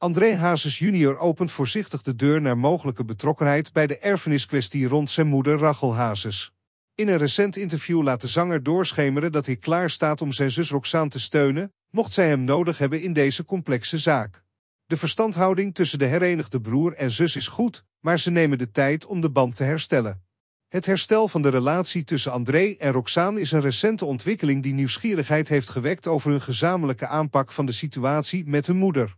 André Hazes Jr. opent voorzichtig de deur naar mogelijke betrokkenheid bij de erfeniskwestie rond zijn moeder Rachel Hazes. In een recent interview laat de zanger doorschemeren dat hij klaar staat om zijn zus Roxaan te steunen, mocht zij hem nodig hebben in deze complexe zaak. De verstandhouding tussen de herenigde broer en zus is goed, maar ze nemen de tijd om de band te herstellen. Het herstel van de relatie tussen André en Roxaan is een recente ontwikkeling die nieuwsgierigheid heeft gewekt over hun gezamenlijke aanpak van de situatie met hun moeder.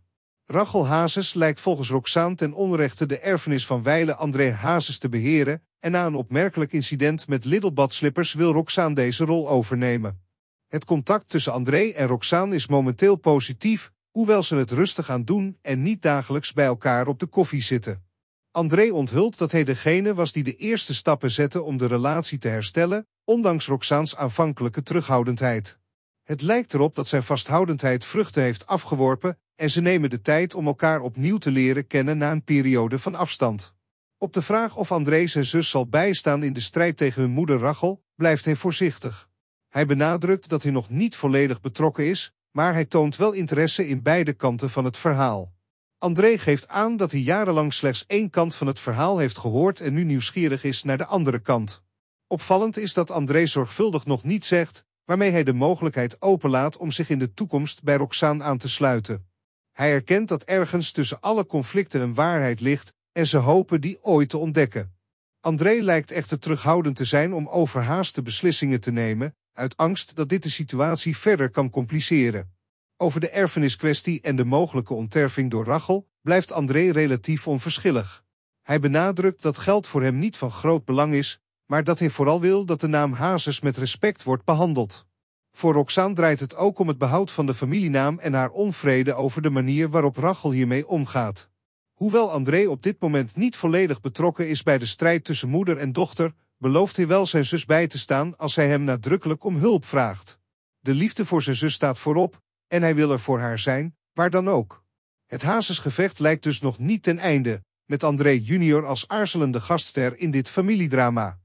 Rachel Hazes lijkt volgens Roxane ten onrechte de erfenis van wijlen André Hazes te beheren en na een opmerkelijk incident met Lidl badslippers wil Roxaan deze rol overnemen. Het contact tussen André en Roxaan is momenteel positief, hoewel ze het rustig aan doen en niet dagelijks bij elkaar op de koffie zitten. André onthult dat hij degene was die de eerste stappen zette om de relatie te herstellen, ondanks Roxaans aanvankelijke terughoudendheid. Het lijkt erop dat zijn vasthoudendheid vruchten heeft afgeworpen en ze nemen de tijd om elkaar opnieuw te leren kennen na een periode van afstand. Op de vraag of André zijn zus zal bijstaan in de strijd tegen hun moeder Rachel, blijft hij voorzichtig. Hij benadrukt dat hij nog niet volledig betrokken is, maar hij toont wel interesse in beide kanten van het verhaal. André geeft aan dat hij jarenlang slechts één kant van het verhaal heeft gehoord en nu nieuwsgierig is naar de andere kant. Opvallend is dat André zorgvuldig nog niet zegt waarmee hij de mogelijkheid openlaat om zich in de toekomst bij Roxaan aan te sluiten. Hij erkent dat ergens tussen alle conflicten een waarheid ligt en ze hopen die ooit te ontdekken. André lijkt echter terughoudend te zijn om overhaaste beslissingen te nemen, uit angst dat dit de situatie verder kan compliceren. Over de erfeniskwestie en de mogelijke onterving door Rachel blijft André relatief onverschillig. Hij benadrukt dat geld voor hem niet van groot belang is, maar dat hij vooral wil dat de naam Hazes met respect wordt behandeld. Voor Roxaan draait het ook om het behoud van de familienaam en haar onvrede over de manier waarop Rachel hiermee omgaat. Hoewel André op dit moment niet volledig betrokken is bij de strijd tussen moeder en dochter, belooft hij wel zijn zus bij te staan als zij hem nadrukkelijk om hulp vraagt. De liefde voor zijn zus staat voorop, en hij wil er voor haar zijn, waar dan ook. Het Hazesgevecht lijkt dus nog niet ten einde, met André junior als aarzelende gastster in dit familiedrama.